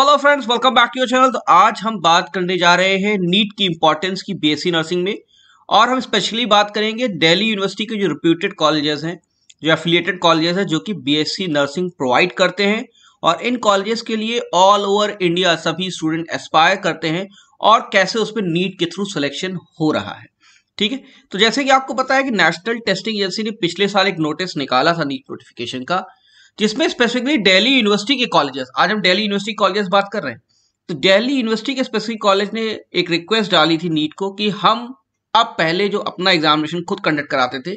hello friends welcome back to your channel तो आज हम बात करने जा रहे हैं नीट की इंपॉर्टेंस की बीएससी नर्सिंग e में और हम स्पेशली बात करेंगे दिल्ली यूनिवर्सिटी के जो रिप्यूटेड कॉलेजेस हैं जो एफिलिएटेड कॉलेजेस हैं जो कि बीएससी नर्सिंग प्रोवाइड करते हैं और इन कॉलेजेस के लिए ऑल ओवर इंडिया सभी स्टूडेंट एस्पायर करते हैं और कैसे उस पर नीट के थ्रू सिलेक्शन हो रहा है ठीक है तो जैसे कि आपको पता है कि नेशनल टेस्टिंग एजेंसी ने पिछले साल एक नोटिस निकाला था नीट नोटिफिकेशन का जिसमें स्पेसिफिकली डेली यूनिवर्सिटी के कॉलेजेस आज हम डेली यूनिवर्सिटी कॉलेजेस बात कर रहे हैं तो डेली यूनिवर्सिटी के स्पेसिफिक कॉलेज ने एक रिक्वेस्ट डाली थी नीट को कि हम अब पहले जो अपना एग्जामिनेशन खुद कंडक्ट कराते थे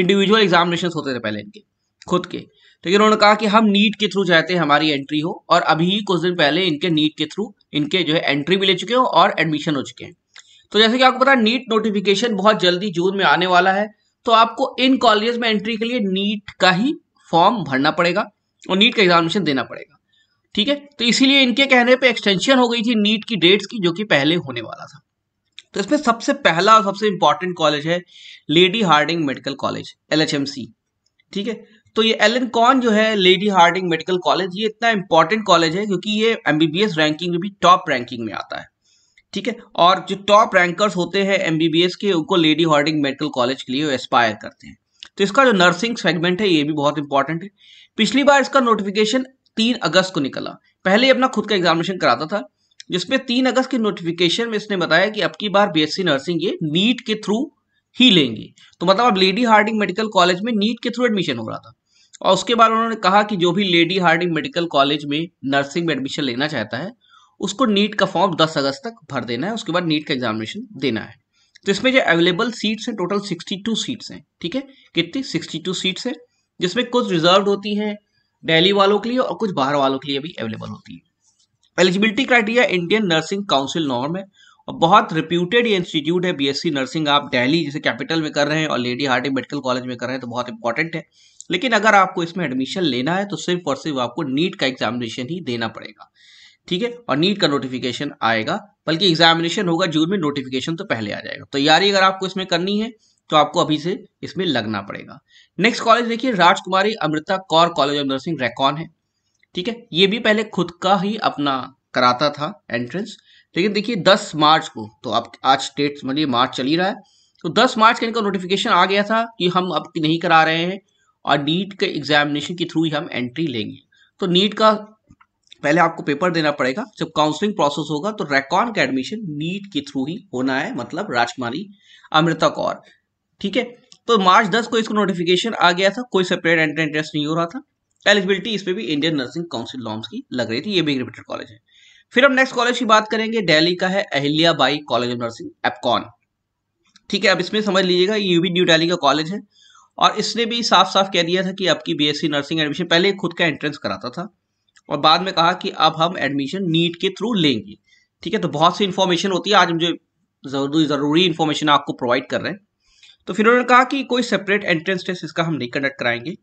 इंडिविजुअल एग्जामिनेशन होते थे पहले इनके खुद के तो उन्होंने कहा कि हम नीट के थ्रू चाहते हैं हमारी एंट्री हो और अभी कुछ दिन पहले इनके नीट के थ्रू इनके जो है एंट्री भी ले चुके हो और एडमिशन हो चुके हैं तो जैसे कि आपको पता है नीट नोटिफिकेशन बहुत जल्दी जून में आने वाला है तो आपको इन कॉलेजेस में एंट्री के लिए नीट का ही फॉर्म भरना पड़ेगा और नीट का एग्जामिनेशन देना पड़ेगा ठीक है तो इसीलिए इनके कहने पे एक्सटेंशन हो गई थी नीट की डेट्स की जो कि पहले होने वाला था तो इसमें सबसे पहला और सबसे इंपॉर्टेंट कॉलेज है lady Hardinge medical college L ठीक है तो ये एल कॉन जो है लेडी हार्डिंग मेडिकल कॉलेज ये इतना इंपॉर्टेंट कॉलेज है क्योंकि ये एमबीबीएस रैंकिंग में भी टॉप रैंकिंग में आता है ठीक है और जो टॉप रैंकर्स होते हैं एमबीबीएस के उनको लेडी हार्डिंग मेडिकल कॉलेज के लिए एस्पायर करते हैं तो इसका जो नर्सिंग सेगमेंट है ये भी बहुत इंपॉर्टेंट है पिछली बार इसका नोटिफिकेशन तीन अगस्त को निकला पहले अपना खुद का एग्जामिनेशन कराता था जिसमें तीन अगस्त के नोटिफिकेशन में इसने बताया कि अब की बार बी नर्सिंग ये नीट के थ्रू ही लेंगे तो मतलब अब लेडी हार्डिंग मेडिकल कॉलेज में नीट के थ्रू एडमिशन हो रहा था और उसके बाद उन्होंने कहा कि जो भी लेडी हार्डिंग मेडिकल कॉलेज में नर्सिंग में एडमिशन लेना चाहता है उसको नीट का फॉर्म 10 अगस्त तक भर देना है उसके बाद नीट का एग्जामिनेशन देना है तो इसमें जो अवेलेबल सीट्स हैं टोटल 62 सीट्स हैं ठीक है कितनी 62 सीट्स हैं जिसमें कुछ रिजर्व होती हैं दिल्ली वालों के लिए और कुछ बाहर वालों के लिए भी अवेलेबल होती है eligibility criteria Indian nursing council norm है और बहुत रिप्यूटेड इंस्टीट्यूट है बी नर्सिंग आप डेली जैसे कैपिटल में कर रहे हैं और लेडी हार्डिंग मेडिकल कॉलेज में कर रहे हैं तो बहुत इंपॉर्टेंट है लेकिन अगर आपको इसमें एडमिशन लेना है तो सिर्फ और सिर्फ आपको नीट का एग्जामिनेशन ही देना पड़ेगा ठीक है और नीट का नोटिफिकेशन आएगा बल्कि एग्जामिनेशन होगा जून में नोटिफिकेशन तो पहले आ जाएगा तैयारी तो अगर आपको इसमें करनी है तो आपको अभी से इसमें लगना पड़ेगा नेक्स्ट कॉलेज देखिए Rajkumari Amrit Kaur college of nursing RAKCON है ठीक है ये भी पहले खुद का ही अपना कराता था एंट्रेंस लेकिन देखिए 10 मार्च को तो अब आज डेट मतलब मार्च चल ही रहा है तो 10 मार्च का इनका नोटिफिकेशन आ गया था कि हम अब नहीं करा रहे हैं और नीट के एग्जामिनेशन के थ्रू ही हम एंट्री लेंगे तो नीट का पहले आपको पेपर देना पड़ेगा जब काउंसलिंग प्रोसेस होगा तो रेकॉन का एडमिशन नीट के थ्रू ही होना है मतलब राजकुमारी अमृता कौर ठीक है तो मार्च 10 को इसको नोटिफिकेशन आ गया था कोई सेपरेट एंट्रेंस टेस्ट नहीं हो रहा था एलिजिबिलिटी इस पर भी इंडियन नर्सिंग काउंसिल लॉन्स की लग रही थी ये भी रिपीटेड कॉलेज है फिर हम नेक्स्ट कॉलेज की बात करेंगे डेली का है Ahilya Bai college of nursing ABCON ठीक है अब इसमें समझ लीजिएगा ये भी न्यू डेली का कॉलेज है और इसने भी साफ साफ कह दिया था कि आपकी बी नर्सिंग एडमिशन पहले खुद का एंट्रेंस कराता था और बाद में कहा कि अब हम एडमिशन नीट के थ्रू लेंगे ठीक है तो बहुत सी इन्फॉर्मेशन होती है आज मुझे जरूरी ज़रूरी इन्फॉर्मेशन आपको प्रोवाइड कर रहे हैं तो फिर उन्होंने कहा कि कोई सेपरेट एंट्रेंस टेस्ट इसका हम नहीं कंडक्ट कराएंगे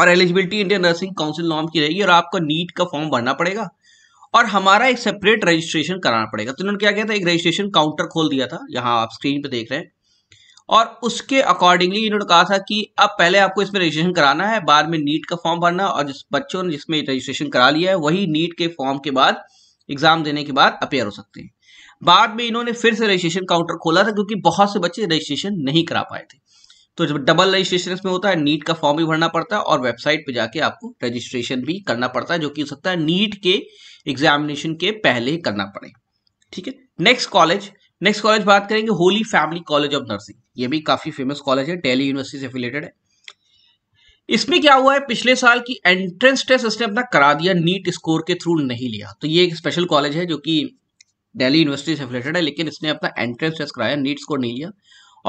और eligibility Indian nursing council norm की रहेगी और आपको नीट का फॉर्म भरना पड़ेगा और हमारा एक सेपरेट रजिस्ट्रेशन कराना पड़ेगा तो उन्होंने क्या किया था एक रजिस्ट्रेशन काउंटर खोल दिया था यहाँ आप स्क्रीन पर देख रहे हैं और उसके अकॉर्डिंगली इन्होंने कहा था कि अब पहले आपको इसमें रजिस्ट्रेशन कराना है बाद में नीट का फॉर्म भरना और जिस बच्चों ने जिसमें रजिस्ट्रेशन करा लिया है वही नीट के फॉर्म के बाद एग्जाम देने के बाद अपेयर हो सकते हैं बाद में इन्होंने फिर से रजिस्ट्रेशन काउंटर खोला था क्योंकि बहुत से बच्चे रजिस्ट्रेशन नहीं करा पाए थे तो जब डबल रजिस्ट्रेशन इसमें होता है नीट का फॉर्म भी भरना पड़ता है और वेबसाइट पर जाके आपको रजिस्ट्रेशन भी करना पड़ता है जो कि हो सकता है नीट के एग्जामिनेशन के पहले करना पड़े ठीक है नेक्स्ट कॉलेज नेक्स्ट कॉलेज बात करेंगे holy family college of nursing ये भी काफी फेमस कॉलेज है डेली यूनिवर्सिटी से रिलेटेड है इसमें क्या हुआ है पिछले साल की एंट्रेंस टेस्ट इसने अपना करा दिया नीट स्कोर के थ्रू नहीं लिया तो ये एक स्पेशल कॉलेज है जो कि दिल्ली यूनिवर्सिटी से रिलेटेड है लेकिन इसने अपना एंट्रेंस टेस्ट कराया नीट स्कोर नहीं लिया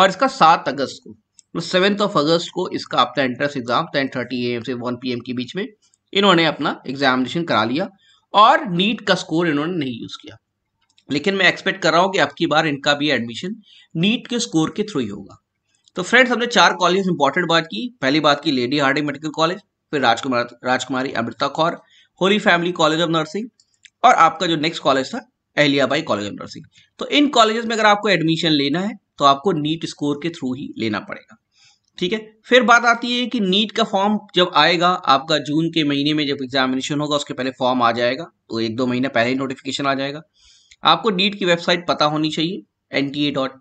और इसका सात अगस्त को तो ऑफ अगस्त को इसका अपना entrance exam ten thirty A M से वन पी एम के बीच में इन्होंने अपना एग्जामिनेशन करा लिया और नीट का स्कोर इन्होंने नहीं यूज़ किया लेकिन मैं एक्सपेक्ट कर रहा हूँ कि आपकी बार इनका भी एडमिशन नीट के स्कोर के थ्रू ही होगा तो फ्रेंड्स हमने चार कॉलेज इंपॉर्टेंट बात की पहली बात की लेडी हार्डिंग मेडिकल कॉलेज फिर Rajkumar Rajkumari Amrit Kaur holy family college of nursing और आपका जो नेक्स्ट कॉलेज था अहलियाबाई कॉलेज ऑफ नर्सिंग तो इन कॉलेजेस में अगर आपको एडमिशन लेना है तो आपको नीट स्कोर के थ्रू ही लेना पड़ेगा ठीक है फिर बात आती है कि नीट का फॉर्म जब आएगा आपका जून के महीने में जब एग्जामिनेशन होगा उसके पहले फॉर्म आ जाएगा तो एक दो महीना पहले ही नोटिफिकेशन आ जाएगा आपको नीट की वेबसाइट पता होनी चाहिए N T A dot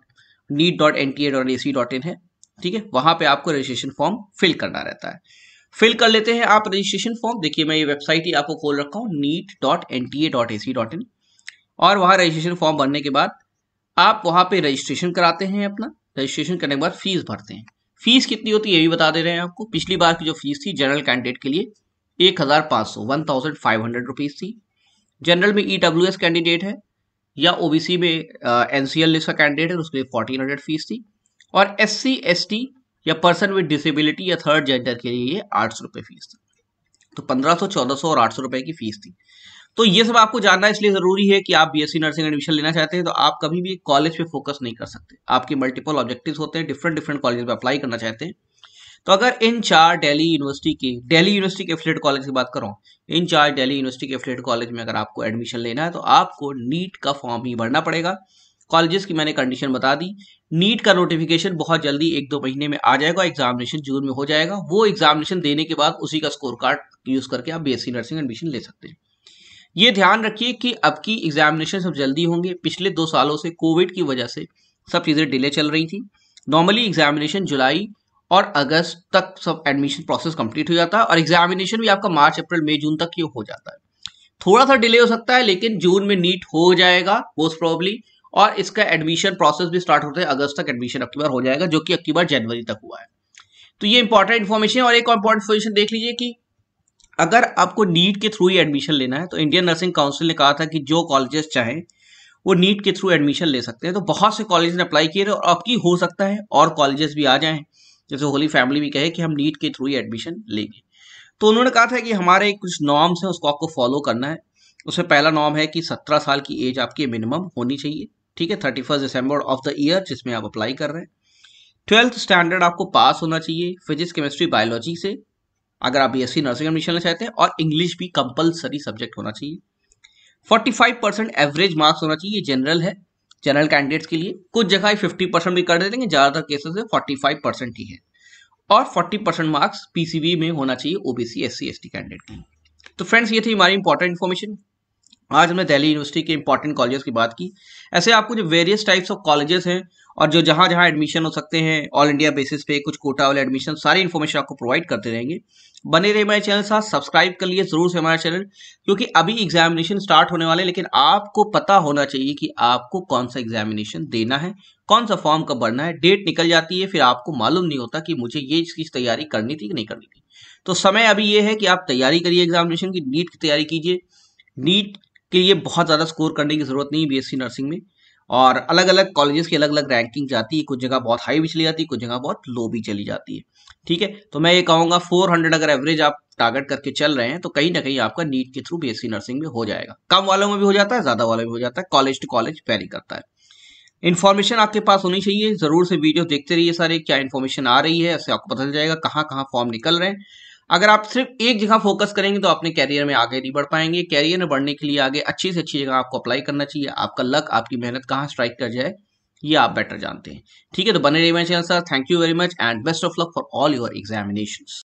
NEET dot N T A dot A C dot in है ठीक है वहाँ पे आपको रजिस्ट्रेशन फॉर्म फिल करना रहता है फिल कर लेते हैं आप रजिस्ट्रेशन फॉर्म देखिए मैं ये वेबसाइट ही आपको खोल रखा हूँ NEET dot N T A dot A C dot in और वहाँ रजिस्ट्रेशन फॉर्म भरने के बाद आप वहाँ पे रजिस्ट्रेशन कराते हैं अपना रजिस्ट्रेशन करने के बाद फीस भरते हैं फीस कितनी होती है ये भी बता दे रहे हैं आपको पिछली बार की जो फीस थी जनरल कैंडिडेट के लिए एक हज़ार पाँच सौ one thousand five hundred rupees थी जनरल में ई डब्ल्यू एस कैंडिडेट है या ओबीसी में एन सी एल लिस्ट का कैंडिडेट है उसके लिए फोर्टीन हंड्रेड फीस थी और एस सी एस टी या पर्सन विद डिसेबिलिटी या थर्ड जेंडर के लिए आठ सौ रुपये फीस थी तो पंद्रह सौ चौदह सौ और आठ सौ रुपये की फीस थी तो ये सब आपको जानना इसलिए ज़रूरी है कि आप बीएससी नर्सिंग एडमिशन लेना चाहते हैं तो आप कभी भी कॉलेज पे फोकस नहीं कर सकते आपके मल्टीपल ऑब्जेक्टिव्स होते हैं डिफरेंट डिफरेंट कॉलेज पे अप्लाई करना चाहते हैं तो अगर इन चार दिल्ली यूनिवर्सिटी के दिल्ली यूनिवर्सिटी के एफिलेट कॉलेज की बात करूँ इन चार दिल्ली यूनिवर्सिटी के एफिलेट कॉलेज में अगर आपको एडमिशन लेना है तो आपको नीट का फॉर्म ही भरना पड़ेगा कॉलेजेस की मैंने कंडीशन बता दी नीट का नोटिफिकेशन बहुत जल्दी एक दो महीने में आ जाएगा एग्जामिनेशन जून में हो जाएगा वो एग्जामिनेशन देने के बाद उसी का स्कोर कार्ड यूज करके आप बी नर्सिंग एडमिशन ले सकते हैं ये ध्यान रखिए कि अब की एग्जामिनेशन सब जल्दी होंगे पिछले दो सालों से कोविड की वजह से सब चीज़ें डिले चल रही थी नॉर्मली एग्जामिनेशन जुलाई और अगस्त तक सब एडमिशन प्रोसेस कंप्लीट हो जाता है और एग्जामिनेशन भी आपका मार्च अप्रैल मई जून तक ये हो जाता है थोड़ा सा डिले हो सकता है लेकिन जून में नीट हो जाएगा मोस्ट प्रॉब्ली और इसका एडमिशन प्रोसेस भी स्टार्ट होता है अगस्त तक एडमिशन अक्टूबर की बार हो जाएगा जो कि अक्टूबर बार जनवरी तक हुआ है तो ये इंपॉर्टेंट इन्फॉर्मेशन और एक इंपॉर्टेंट इन्फॉर्मेशन देख लीजिए कि अगर आपको नीट के थ्रू ही एडमिशन लेना है तो इंडियन नर्सिंग काउंसिल ने कहा था कि जो कॉलेजेस चाहें वो नीट के थ्रू एडमिशन ले सकते हैं तो बहुत से कॉलेज ने अप्लाई किए थे और अब की हो सकता है और कॉलेजेस भी आ जाएं जैसे होली फैमिली भी कहे कि हम नीट के थ्रू ही एडमिशन लेंगे तो उन्होंने कहा था कि हमारे कुछ नॉर्म्स हैं उसको आपको फॉलो करना है उसमें पहला नॉर्म है कि सत्रह साल की एज आपकी मिनिमम होनी चाहिए ठीक है thirty first December of the year जिसमें आप अप्लाई कर रहे हैं ट्वेल्थ स्टैंडर्ड आपको पास होना चाहिए फिजिक्स केमिस्ट्री बायोलॉजी से अगर आप बीएससी नर्सिंग एडमिशन लेना चाहते हैं और इंग्लिश भी कंपलसरी सब्जेक्ट होना चाहिए फाइव परसेंट एवरेज मार्क्स होना चाहिए जनरल है जनरल कैंडिडेट्स के लिए कुछ जगह फिफ्टी परसेंट भी कर देते हैं ज़्यादातर केसेस में फोर्टी फाइव परसेंट ही है और फोर्टी परसेंट मार्क्स पीसीबी में होना चाहिए ओबीसी एससी एसटी कैंडिडेट के लिए तो फ्रेंड्स ये थी हमारी इंपॉर्टेंट इन्फॉर्मेशन आज हमने दिल्ली यूनिवर्सिटी के इंपॉर्टेंट कॉलेजेस की बात की ऐसे आपको जो वेरियस टाइप्स ऑफ कॉलेजेस हैं और जो जहाँ जहाँ एडमिशन हो सकते हैं ऑल इंडिया बेसिस पे कुछ कोटा वाले एडमिशन सारी इन्फॉर्मेशन आपको प्रोवाइड करते रहेंगे बने रहे हमारे चैनल साथ सब्सक्राइब कर लिए जरूर से हमारा चैनल क्योंकि अभी एग्जामिनेशन स्टार्ट होने वाले लेकिन आपको पता होना चाहिए कि आपको कौन सा एग्जामिनेशन देना है कौन सा फॉर्म कब भरना है डेट निकल जाती है फिर आपको मालूम नहीं होता कि मुझे ये इसकी तैयारी करनी थी कि नहीं करनी थी तो समय अभी ये है कि आप तैयारी करिए एग्जामिनेशन की नीट की तैयारी कीजिए नीट के लिए बहुत ज़्यादा स्कोर करने की ज़रूरत नहीं बी एस सी नर्सिंग में और अलग अलग कॉलेजेस की अलग अलग रैंकिंग जाती है कुछ जगह बहुत हाई भी चली जाती है कुछ जगह बहुत लो भी चली जाती है ठीक है तो मैं ये कहूँगा 400 अगर एवरेज आप टारगेट करके चल रहे हैं तो कहीं ना कहीं आपका नीट के थ्रू सी नर्सिंग में हो जाएगा कम वालों में भी हो जाता है ज़्यादा वालों में हो जाता है कॉलेज टू कॉलेज वेरी करता है इन्फॉर्मेशन आपके पास होनी चाहिए ज़रूर से वीडियो देखते रहिए सारे क्या इन्फॉर्मेशन आ रही है ऐसे आपको पता चल जाएगा कहाँ कहाँ फॉर्म निकल रहे हैं अगर आप सिर्फ एक जगह फोकस करेंगे तो अपने कैरियर में आगे नहीं बढ़ पाएंगे कैरियर में बढ़ने के लिए आगे अच्छी से अच्छी जगह आपको अप्लाई करना चाहिए आपका लक आपकी मेहनत कहाँ स्ट्राइक कर जाए ये आप बेटर जानते हैं ठीक है तो बने रहिए मेरे channel sir thank you very much and best of luck for all your examination